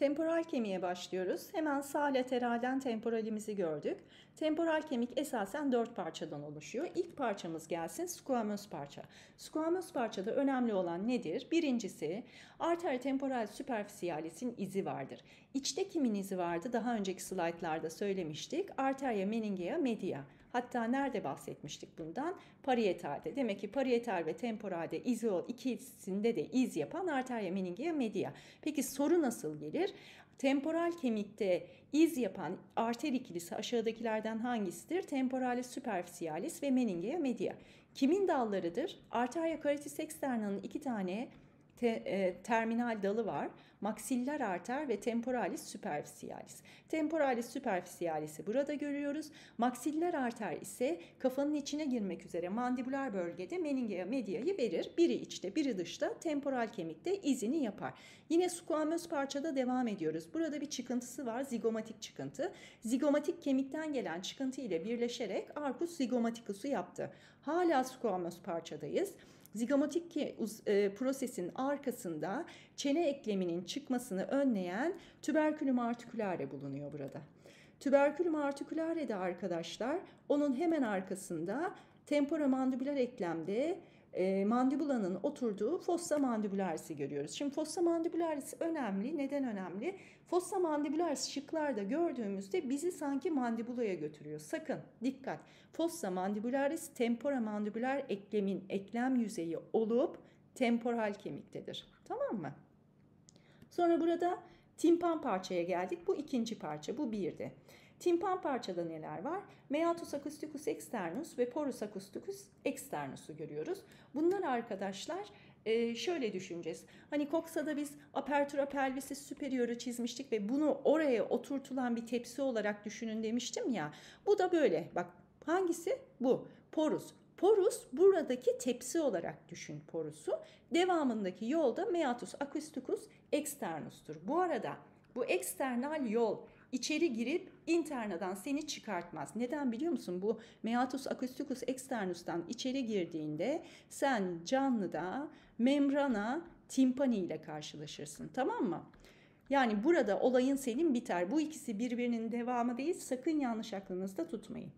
Temporal kemiğe başlıyoruz. Hemen sağ lateralden temporalimizi gördük. Temporal kemik esasen dört parçadan oluşuyor. İlk parçamız gelsin squamous parça. Squamous parçada önemli olan nedir? Birincisi arter temporal süperfisiyalisin izi vardır. İçte kimin izi vardı? Daha önceki slaytlarda söylemiştik. Arteria meningea media. Hatta nerede bahsetmiştik bundan? Parietalde. Demek ki parietal ve temporalde izo ikisinde de iz yapan arterya meningia media. Peki soru nasıl gelir? Temporal kemikte iz yapan arter ikilisi aşağıdakilerden hangisidir? Temporalis superficialis ve meningia media. Kimin dallarıdır? Arterya carotis externa'nın iki tane te, e, terminal dalı var maksiller arter ve temporalis superficialis. Temporalis superficialis'i burada görüyoruz. Maksiller arter ise kafanın içine girmek üzere mandibular bölgede meningea media'yı verir. Biri içte, biri dışta temporal kemikte izini yapar. Yine squamous parçada devam ediyoruz. Burada bir çıkıntısı var. Zigomatik çıkıntı. Zigomatik kemikten gelen çıkıntı ile birleşerek arcus zigomaticus'u yaptı. Hala squamous parçadayız. Zigomatik e, prosesin arkasında çene ekleminin çıkmasını önleyen tüberkülüm artikülare bulunuyor burada. Tüberkülüm artikülare de arkadaşlar onun hemen arkasında temporomandibüler eklemde e, mandibulanın oturduğu fossa mandibularis'i görüyoruz. Şimdi fossa mandibularis önemli. Neden önemli? Fossa mandibularis şıklarda gördüğümüzde bizi sanki mandibulaya götürüyor. Sakın dikkat. Fossa mandibularis tempora mandibular eklemin eklem yüzeyi olup temporal kemiktedir. Tamam mı? Sonra burada timpan parçaya geldik. Bu ikinci parça. Bu birdi. Timpan parçada neler var? Meatus acusticus externus ve porus acusticus externus'u görüyoruz. Bunlar arkadaşlar e, şöyle düşüneceğiz. Hani Coxa'da biz apertura pelvisi superior'u çizmiştik ve bunu oraya oturtulan bir tepsi olarak düşünün demiştim ya. Bu da böyle. Bak hangisi? Bu. Porus. Porus buradaki tepsi olarak düşün porusu. Devamındaki yolda meatus acusticus externus'tur. Bu arada bu eksternal yol içeri girip internadan seni çıkartmaz. Neden biliyor musun? Bu meatus acousticus externus'tan içeri girdiğinde sen canlıda membrana timpani ile karşılaşırsın. Tamam mı? Yani burada olayın senin biter. Bu ikisi birbirinin devamı değil. Sakın yanlış aklınızda tutmayın.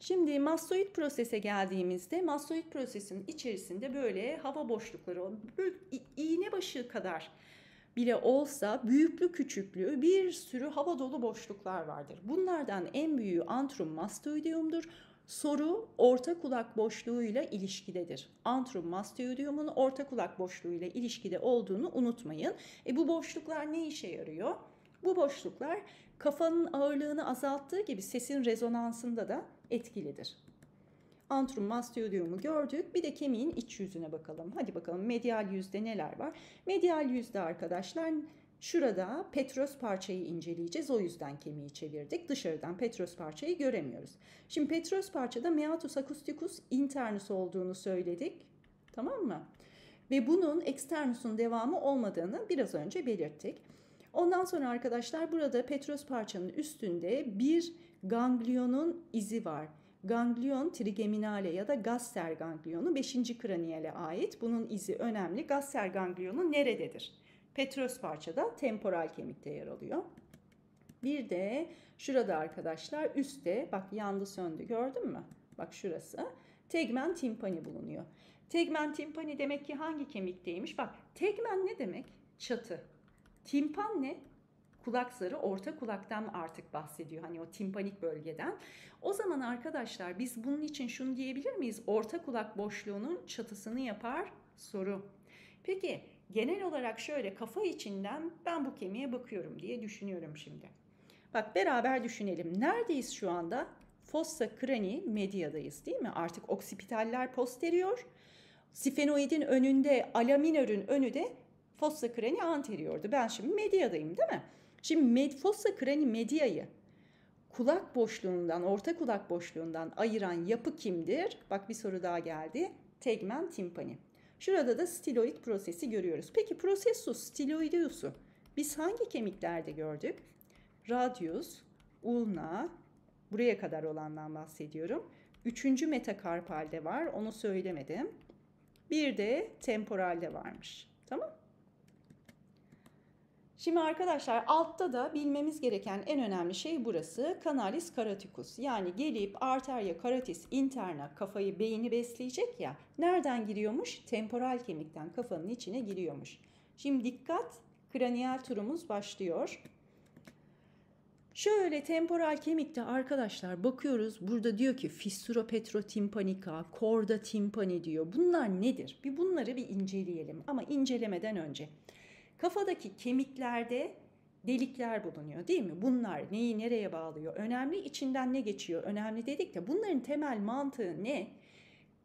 Şimdi mastoid prosese geldiğimizde mastoid prosesin içerisinde böyle hava boşlukları, böyle iğne başı kadar bile olsa büyüklü küçüklü bir sürü hava dolu boşluklar vardır. Bunlardan en büyüğü antrum mastoideum'dur. Soru orta kulak boşluğuyla ilişkidedir. Antrum mastoideum'un orta kulak boşluğuyla ilişkide olduğunu unutmayın. E bu boşluklar ne işe yarıyor? Bu boşluklar kafanın ağırlığını azalttığı gibi sesin rezonansında da etkilidir antrum mastoidiumu gördük. Bir de kemiğin iç yüzüne bakalım. Hadi bakalım medial yüzde neler var? Medial yüzde arkadaşlar Şurada petros parçayı inceleyeceğiz. O yüzden kemiği çevirdik. Dışarıdan petros parçayı göremiyoruz. Şimdi petros parçada meatus acusticus internus olduğunu söyledik. Tamam mı? Ve bunun externusun devamı olmadığını biraz önce belirttik. Ondan sonra arkadaşlar burada petros parçanın üstünde bir ganglionun izi var ganglion trigeminale ya da gaster ganglionu 5. kraniyele ait. Bunun izi önemli. Gaster ganglionu nerededir? Petros parçada temporal kemikte yer alıyor. Bir de şurada arkadaşlar üstte bak yandı söndü gördün mü? Bak şurası. Tegmen timpani bulunuyor. Tegmen timpani demek ki hangi kemikteymiş? Bak tegmen ne demek? Çatı. Timpan ne? kulak zarı orta kulaktan artık bahsediyor. Hani o timpanik bölgeden. O zaman arkadaşlar biz bunun için şunu diyebilir miyiz? Orta kulak boşluğunun çatısını yapar soru. Peki genel olarak şöyle kafa içinden ben bu kemiğe bakıyorum diye düşünüyorum şimdi. Bak beraber düşünelim. Neredeyiz şu anda? Fossa crani medyadayız değil mi? Artık oksipitaller posterior. Sifenoidin önünde alaminörün önü de fossa crani anteriordu. Ben şimdi medyadayım değil mi? Şimdi med, fossa krani medyayı kulak boşluğundan, orta kulak boşluğundan ayıran yapı kimdir? Bak bir soru daha geldi. Tegmen timpani. Şurada da stiloid prosesi görüyoruz. Peki prosesus stiloideus'u biz hangi kemiklerde gördük? Radius, ulna, buraya kadar olandan bahsediyorum. Üçüncü metakarpalde var, onu söylemedim. Bir de temporalde varmış. Tamam Şimdi arkadaşlar altta da bilmemiz gereken en önemli şey burası. Kanalis karatikus yani gelip arteria karatis interna kafayı beyni besleyecek ya. Nereden giriyormuş? Temporal kemikten kafanın içine giriyormuş. Şimdi dikkat kraniyel turumuz başlıyor. Şöyle temporal kemikte arkadaşlar bakıyoruz burada diyor ki fissura petrotimpanika, korda timpani diyor. Bunlar nedir? Bir bunları bir inceleyelim ama incelemeden önce. Kafadaki kemiklerde delikler bulunuyor değil mi? Bunlar neyi nereye bağlıyor? Önemli içinden ne geçiyor? Önemli dedik de bunların temel mantığı ne?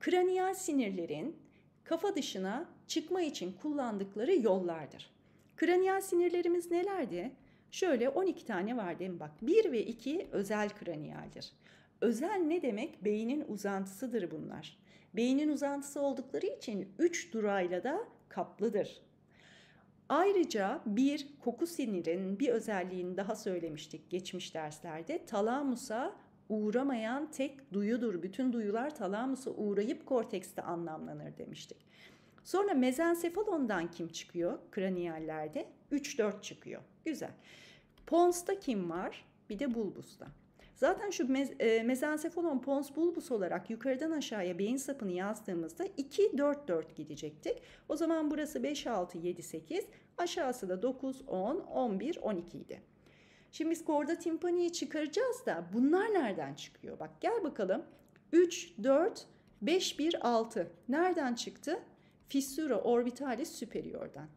Kraniyal sinirlerin kafa dışına çıkma için kullandıkları yollardır. Kraniyal sinirlerimiz nelerdi? Şöyle 12 tane var değil mi? Bak 1 ve 2 özel kraniyaldir. Özel ne demek? Beynin uzantısıdır bunlar. Beynin uzantısı oldukları için 3 durayla da kaplıdır. Ayrıca bir koku sinirinin bir özelliğini daha söylemiştik geçmiş derslerde. Talamusa uğramayan tek duyudur. Bütün duyular talamusa uğrayıp kortekste anlamlanır demiştik. Sonra mezensefalondan kim çıkıyor kraniyallerde? 3-4 çıkıyor. Güzel. Pons'ta kim var? Bir de bulbusta. Zaten şu mez, e, mezensefalon pons bulbus olarak yukarıdan aşağıya beyin sapını yazdığımızda 2, 4, 4 gidecektik. O zaman burası 5, 6, 7, 8. Aşağısı da 9, 10, 11, 12 idi. Şimdi biz korda timpaniyi çıkaracağız da bunlar nereden çıkıyor? Bak gel bakalım. 3, 4, 5, 1, 6. Nereden çıktı? Fissura orbitalis superior'dan.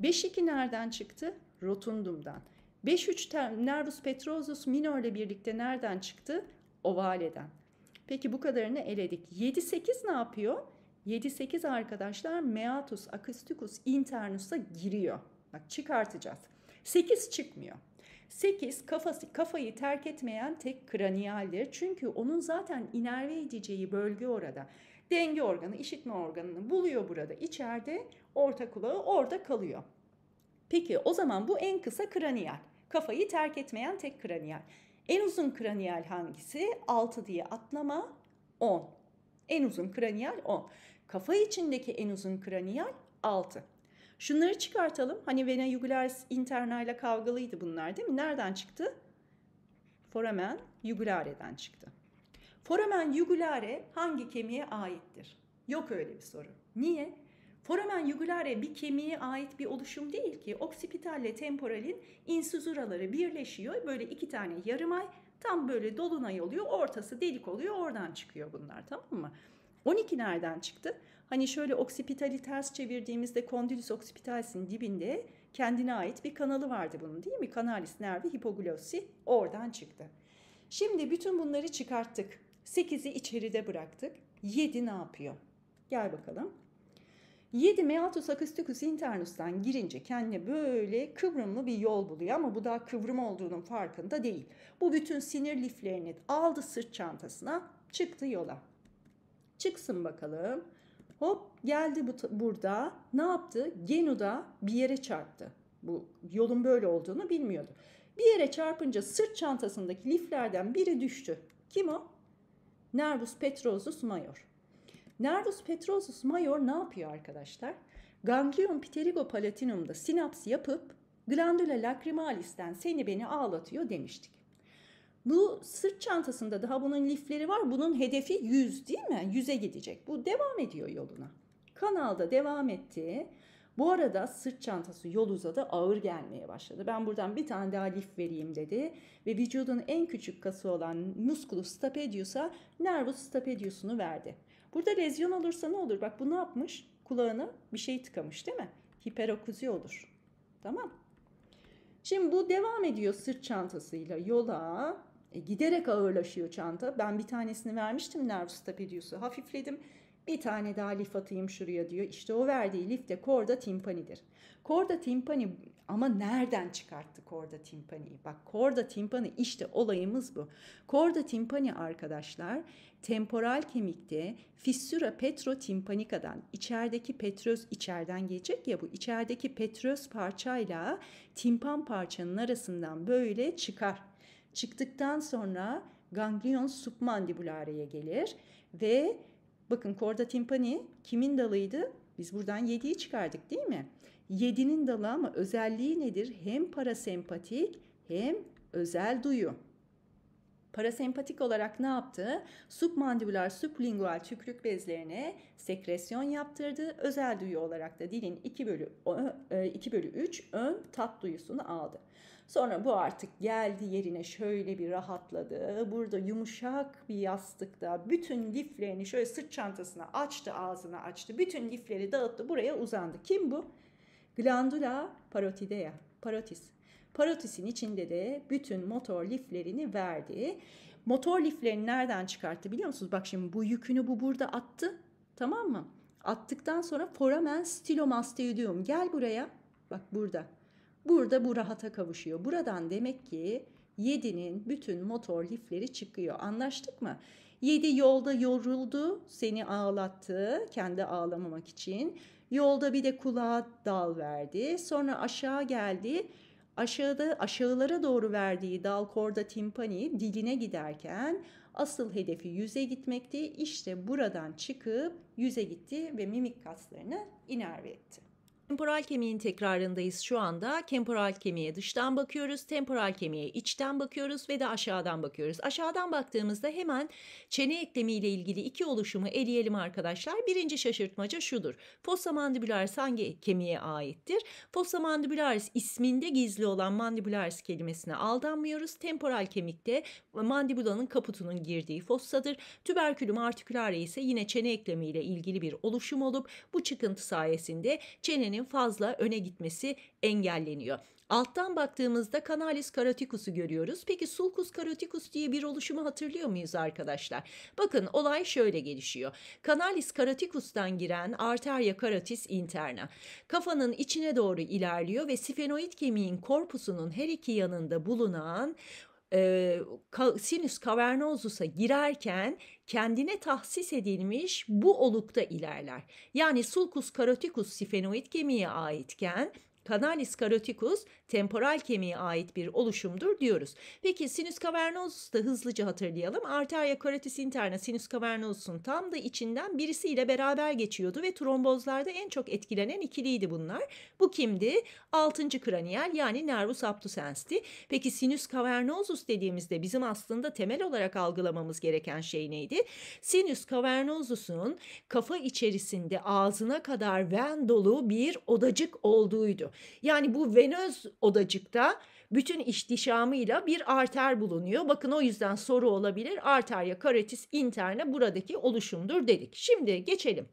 5, 2 nereden çıktı? Rotundumdan. 5-3 Nervus petrosus minorle birlikte nereden çıktı? Ovaleden. Peki bu kadarını eledik. 7-8 ne yapıyor? 7-8 arkadaşlar meatus acousticus internus'a giriyor. Bak çıkartacağız. 8 çıkmıyor. 8 kafası, kafayı terk etmeyen tek kraniyaldir. Çünkü onun zaten inerve edeceği bölge orada. Denge organı, işitme organını buluyor burada. İçeride orta kulağı orada kalıyor. Peki o zaman bu en kısa kraniyal. Kafayı terk etmeyen tek kraniyal. En uzun kraniyal hangisi? 6 diye atlama 10. En uzun kraniyal 10. Kafa içindeki en uzun kraniyal 6. Şunları çıkartalım. Hani vena jugularis interna ile kavgalıydı bunlar değil mi? Nereden çıktı? Foramen jugulare'den çıktı. Foramen jugulare hangi kemiğe aittir? Yok öyle bir soru. Niye? Foramen jugulare bir kemiğe ait bir oluşum değil ki. Oksipitalle temporalin insüzuraları birleşiyor. Böyle iki tane yarım ay tam böyle dolunay oluyor. Ortası delik oluyor. Oradan çıkıyor bunlar tamam mı? 12 nereden çıktı? Hani şöyle oksipitali ters çevirdiğimizde kondilus oksipitalisin dibinde kendine ait bir kanalı vardı bunun değil mi? Kanalis nervi hipoglossi oradan çıktı. Şimdi bütün bunları çıkarttık. 8'i içeride bıraktık. 7 ne yapıyor? Gel bakalım. 7 meatus acousticus internus'tan girince kendine böyle kıvrımlı bir yol buluyor ama bu daha kıvrım olduğunun farkında değil. Bu bütün sinir liflerini aldı sırt çantasına çıktı yola. Çıksın bakalım. Hop geldi bu, burada ne yaptı? Genu'da bir yere çarptı. Bu yolun böyle olduğunu bilmiyordu. Bir yere çarpınca sırt çantasındaki liflerden biri düştü. Kim o? Nervus Petrosus Major. Nervus petrosus major ne yapıyor arkadaşlar? Ganglion pterigo palatinum'da sinaps yapıp glandula lacrimalis'ten seni beni ağlatıyor demiştik. Bu sırt çantasında daha bunun lifleri var. Bunun hedefi 100 değil mi? 100'e gidecek. Bu devam ediyor yoluna. Kanalda devam etti. Bu arada sırt çantası yol uzadı ağır gelmeye başladı. Ben buradan bir tane daha lif vereyim dedi. Ve vücudun en küçük kası olan musculus stapedius'a nervus stapedius'unu verdi. Burada lezyon olursa ne olur? Bak bu ne yapmış? Kulağına bir şey tıkamış değil mi? Hiperokuzi olur. Tamam. Şimdi bu devam ediyor sırt çantasıyla yola. E, giderek ağırlaşıyor çanta. Ben bir tanesini vermiştim nervus tapediusu. Hafifledim. Bir tane daha lif atayım şuraya diyor. İşte o verdiği lif de korda timpanidir. Korda timpani ama nereden çıkarttı korda timpaniyi? Bak korda timpani işte olayımız bu. Korda timpani arkadaşlar temporal kemikte fissura petrotimpanikadan içerideki petros içeriden gelecek ya bu içerideki petröz parçayla timpan parçanın arasından böyle çıkar. Çıktıktan sonra ganglion submandibulareye gelir ve bakın korda timpani kimin dalıydı? Biz buradan yediği çıkardık değil mi? Yedinin dalı ama özelliği nedir? Hem parasempatik hem özel duyu. Parasempatik olarak ne yaptı? Submandibular sublingual tükürük bezlerine sekresyon yaptırdı. Özel duyu olarak da dilin 2 bölü, 2 e, bölü 3 ön tat duyusunu aldı. Sonra bu artık geldi yerine şöyle bir rahatladı. Burada yumuşak bir yastıkta bütün liflerini şöyle sırt çantasına açtı ağzına açtı. Bütün lifleri dağıttı buraya uzandı. Kim bu? Glandula parotidea, parotis. Parotis'in içinde de bütün motor liflerini verdi. Motor liflerini nereden çıkarttı biliyor musunuz? Bak şimdi bu yükünü bu burada attı. Tamam mı? Attıktan sonra foramen stilomasteidium. Gel buraya. Bak burada. Burada bu rahata kavuşuyor. Buradan demek ki 7'nin bütün motor lifleri çıkıyor. Anlaştık mı? 7 yolda yoruldu, seni ağlattı kendi ağlamamak için. Yolda bir de kulağa dal verdi. Sonra aşağı geldi. Aşağıda aşağılara doğru verdiği dal korda timpani diline giderken asıl hedefi yüze gitmekti. İşte buradan çıkıp yüze gitti ve mimik kaslarını inerve etti. Temporal kemiğin tekrarındayız şu anda. Temporal kemiğe dıştan bakıyoruz, temporal kemiğe içten bakıyoruz ve de aşağıdan bakıyoruz. Aşağıdan baktığımızda hemen çene eklemiyle ilgili iki oluşumu eleyelim arkadaşlar. Birinci şaşırtmaca şudur. Fossa mandibularis hangi kemiğe aittir? Fossa mandibularis isminde gizli olan mandibularis kelimesine aldanmıyoruz. Temporal kemikte mandibulanın kaputunun girdiği fossadır. Tüberkülüm artikülare ise yine çene eklemiyle ilgili bir oluşum olup bu çıkıntı sayesinde çenenin Türkiye'nin fazla öne gitmesi engelleniyor. Alttan baktığımızda kanalis caroticus'u görüyoruz. Peki sulcus caroticus diye bir oluşumu hatırlıyor muyuz arkadaşlar? Bakın olay şöyle gelişiyor. Kanalis caroticus'tan giren arteria carotis interna. Kafanın içine doğru ilerliyor ve sifenoid kemiğin korpusunun her iki yanında bulunan e, ka, sinüs kavernozusa girerken kendine tahsis edilmiş bu olukta ilerler. Yani sulcus caroticus sifenoid kemiğe aitken Canalis caroticus temporal kemiğe ait bir oluşumdur diyoruz. Peki sinüs cavernosus da hızlıca hatırlayalım. Arteria carotis interna sinüs cavernosus'un tam da içinden birisiyle beraber geçiyordu ve trombozlarda en çok etkilenen ikiliydi bunlar. Bu kimdi? 6. kraniyel yani nervus abducens'ti. Peki sinüs cavernosus dediğimizde bizim aslında temel olarak algılamamız gereken şey neydi? Sinüs cavernosus'un kafa içerisinde ağzına kadar ven dolu bir odacık olduğuydu. Yani bu venöz odacıkta bütün ihtişamıyla bir arter bulunuyor. Bakın o yüzden soru olabilir. Arterya carotis interne buradaki oluşumdur dedik. Şimdi geçelim.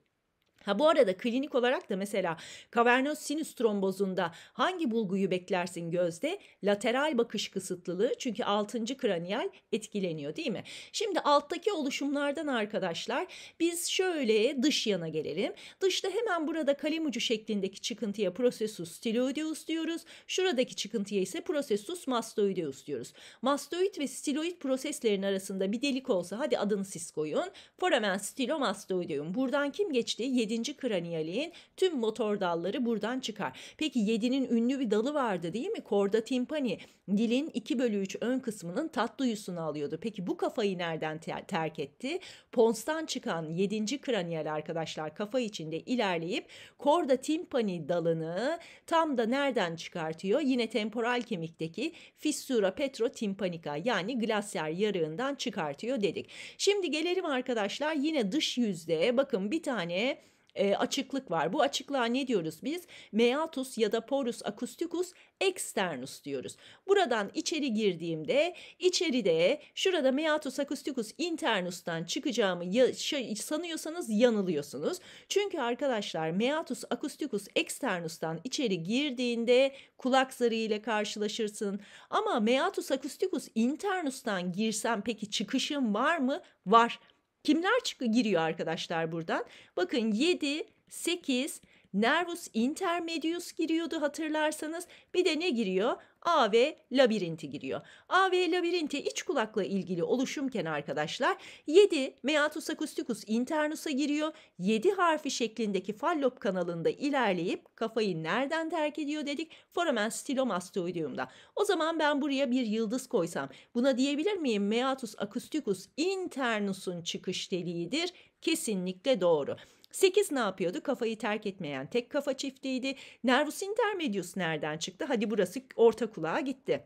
Ha bu arada klinik olarak da mesela kavernoz sinüs trombozunda hangi bulguyu beklersin gözde? Lateral bakış kısıtlılığı çünkü 6. kraniyal etkileniyor değil mi? Şimdi alttaki oluşumlardan arkadaşlar biz şöyle dış yana gelelim. Dışta hemen burada kalem ucu şeklindeki çıkıntıya prosesus stiloideus diyoruz. Şuradaki çıkıntıya ise prosesus mastoideus diyoruz. Mastoid ve stiloid proseslerin arasında bir delik olsa hadi adını siz koyun. Foramen stilomastoideum. Buradan kim geçti? 7 7. kraniyaliğin tüm motor dalları buradan çıkar. Peki 7'nin ünlü bir dalı vardı değil mi? Korda timpani dilin 2 bölü 3 ön kısmının tat duyusunu alıyordu. Peki bu kafayı nereden ter- terk etti? Pons'tan çıkan 7. kraniyal arkadaşlar kafa içinde ilerleyip korda timpani dalını tam da nereden çıkartıyor? Yine temporal kemikteki fissura petrotimpanika yani glasyer yarığından çıkartıyor dedik. Şimdi gelelim arkadaşlar yine dış yüzde bakın bir tane e, açıklık var. Bu açıklığa ne diyoruz biz? Meatus ya da porus acusticus externus diyoruz. Buradan içeri girdiğimde içeride şurada meatus acusticus internus'tan çıkacağımı ya, şey, sanıyorsanız yanılıyorsunuz. Çünkü arkadaşlar meatus acusticus externus'tan içeri girdiğinde kulak zarı ile karşılaşırsın. Ama meatus acusticus internus'tan girsem peki çıkışım var mı? Var. Kimler çıkıyor giriyor arkadaşlar buradan? Bakın 7, 8, nervus intermedius giriyordu hatırlarsanız. Bir de ne giriyor? AV labirinti giriyor. AV labirinti iç kulakla ilgili oluşumken arkadaşlar 7 meatus acusticus internus'a giriyor. 7 harfi şeklindeki fallop kanalında ilerleyip kafayı nereden terk ediyor dedik? Foramen stilomastoideum'da. O zaman ben buraya bir yıldız koysam buna diyebilir miyim? Meatus acusticus internus'un çıkış deliğidir. Kesinlikle doğru. 8 ne yapıyordu? Kafayı terk etmeyen tek kafa çiftliğiydi. Nervus intermedius nereden çıktı? Hadi burası orta kulağa gitti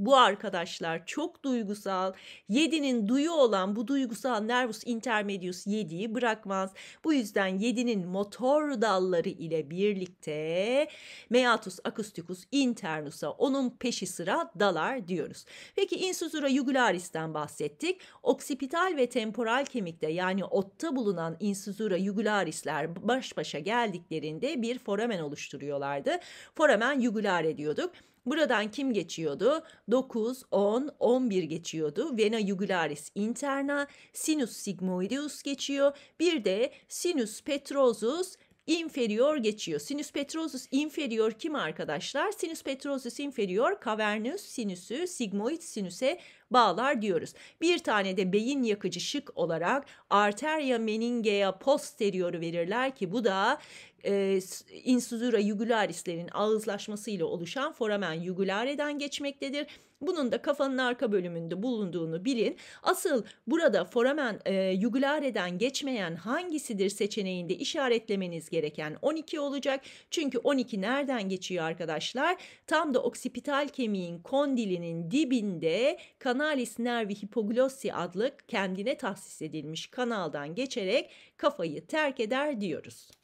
bu arkadaşlar çok duygusal. 7'nin duyu olan bu duygusal nervus intermedius 7'yi bırakmaz. Bu yüzden 7'nin motor dalları ile birlikte meatus acusticus internus'a onun peşi sıra dalar diyoruz. Peki insusura jugularis'ten bahsettik. Oksipital ve temporal kemikte yani otta bulunan insusura jugularis'ler baş başa geldiklerinde bir foramen oluşturuyorlardı. Foramen jugular ediyorduk. Buradan kim geçiyordu? 9, 10, 11 geçiyordu. Vena jugularis interna, sinus sigmoideus geçiyor. Bir de sinus petrosus inferior geçiyor. Sinus petrosus inferior kim arkadaşlar? Sinus petrosus inferior cavernus sinüsü sigmoid sinüse bağlar diyoruz. Bir tane de beyin yakıcı şık olarak arteria meningea posterior verirler ki bu da e, incisura jugularislerin ağızlaşmasıyla oluşan foramen jugulareden geçmektedir. Bunun da kafanın arka bölümünde bulunduğunu bilin. Asıl burada foramen e, jugulareden geçmeyen hangisidir seçeneğinde işaretlemeniz gereken 12 olacak. Çünkü 12 nereden geçiyor arkadaşlar? Tam da oksipital kemiğin kondilinin dibinde kanal kanalis nervi hipoglossi adlı kendine tahsis edilmiş kanaldan geçerek kafayı terk eder diyoruz.